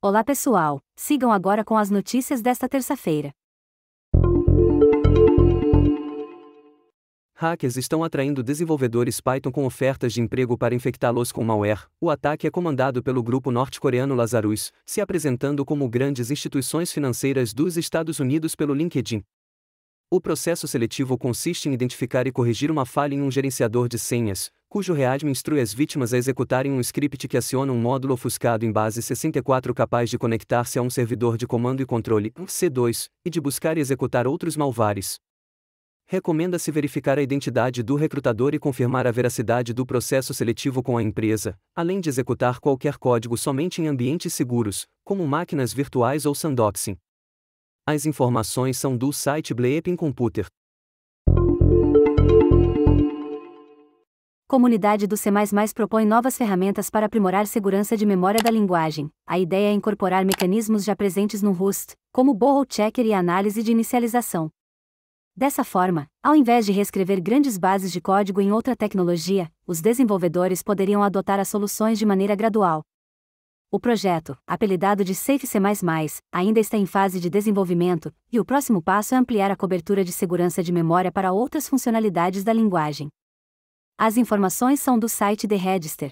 Olá pessoal, sigam agora com as notícias desta terça-feira. Hackers estão atraindo desenvolvedores Python com ofertas de emprego para infectá-los com malware. O ataque é comandado pelo grupo norte-coreano Lazarus, se apresentando como grandes instituições financeiras dos Estados Unidos pelo LinkedIn. O processo seletivo consiste em identificar e corrigir uma falha em um gerenciador de senhas, cujo readme instrui as vítimas a executarem um script que aciona um módulo ofuscado em base 64 capaz de conectar-se a um servidor de comando e controle C2 e de buscar e executar outros malvares. Recomenda-se verificar a identidade do recrutador e confirmar a veracidade do processo seletivo com a empresa, além de executar qualquer código somente em ambientes seguros, como máquinas virtuais ou sandboxing. As informações são do site Bleeping Computer. Comunidade do C++ propõe novas ferramentas para aprimorar segurança de memória da linguagem. A ideia é incorporar mecanismos já presentes no Rust, como borrow checker e análise de inicialização. Dessa forma, ao invés de reescrever grandes bases de código em outra tecnologia, os desenvolvedores poderiam adotar as soluções de maneira gradual, o projeto, apelidado de Safe C++, ainda está em fase de desenvolvimento, e o próximo passo é ampliar a cobertura de segurança de memória para outras funcionalidades da linguagem. As informações são do site The Register.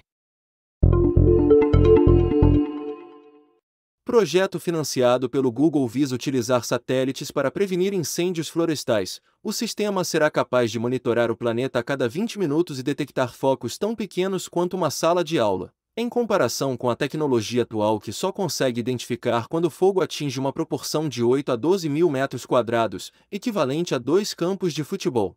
Projeto financiado pelo Google visa utilizar satélites para prevenir incêndios florestais. O sistema será capaz de monitorar o planeta a cada 20 minutos e detectar focos tão pequenos quanto uma sala de aula. Em comparação com a tecnologia atual que só consegue identificar quando o fogo atinge uma proporção de 8 a 12 mil metros quadrados, equivalente a dois campos de futebol.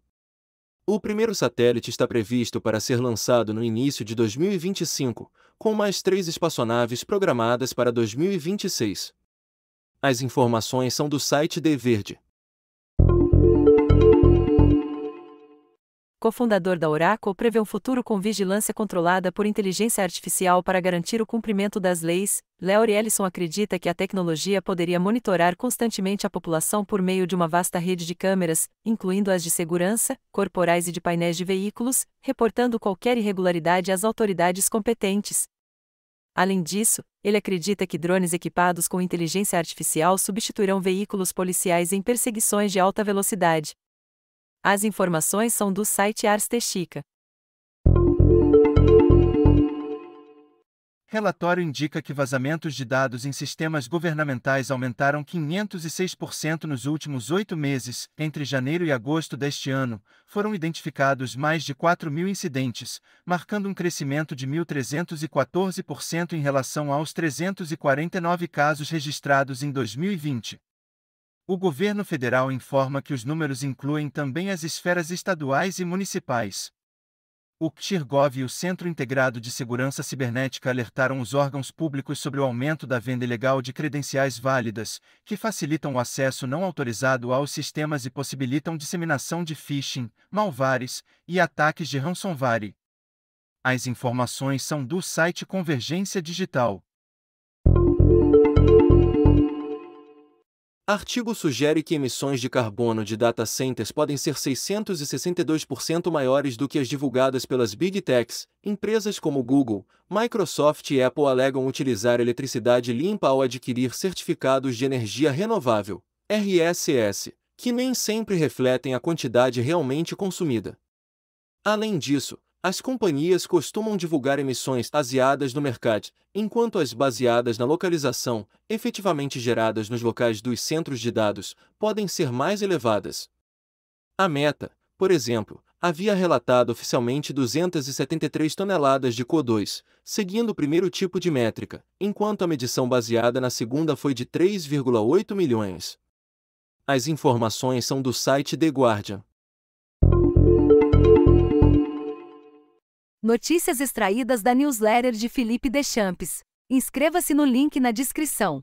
O primeiro satélite está previsto para ser lançado no início de 2025, com mais três espaçonaves programadas para 2026. As informações são do site De Verde. cofundador da Oracle, prevê um futuro com vigilância controlada por inteligência artificial para garantir o cumprimento das leis. Leory Ellison acredita que a tecnologia poderia monitorar constantemente a população por meio de uma vasta rede de câmeras, incluindo as de segurança, corporais e de painéis de veículos, reportando qualquer irregularidade às autoridades competentes. Além disso, ele acredita que drones equipados com inteligência artificial substituirão veículos policiais em perseguições de alta velocidade. As informações são do site Ars Textica. Relatório indica que vazamentos de dados em sistemas governamentais aumentaram 506% nos últimos oito meses. Entre janeiro e agosto deste ano, foram identificados mais de 4 mil incidentes, marcando um crescimento de 1.314% em relação aos 349 casos registrados em 2020. O governo federal informa que os números incluem também as esferas estaduais e municipais. O CTIRGOV e o Centro Integrado de Segurança Cibernética alertaram os órgãos públicos sobre o aumento da venda ilegal de credenciais válidas, que facilitam o acesso não autorizado aos sistemas e possibilitam disseminação de phishing, malvares e ataques de ransomware. As informações são do site Convergência Digital. Artigo sugere que emissões de carbono de data centers podem ser 662% maiores do que as divulgadas pelas Big Techs. Empresas como Google, Microsoft e Apple alegam utilizar eletricidade limpa ao adquirir certificados de energia renovável, RSS, que nem sempre refletem a quantidade realmente consumida. Além disso, as companhias costumam divulgar emissões baseadas no mercado, enquanto as baseadas na localização, efetivamente geradas nos locais dos centros de dados, podem ser mais elevadas. A Meta, por exemplo, havia relatado oficialmente 273 toneladas de CO2, seguindo o primeiro tipo de métrica, enquanto a medição baseada na segunda foi de 3,8 milhões. As informações são do site The Guardian. Notícias extraídas da newsletter de Felipe Deschamps. Inscreva-se no link na descrição.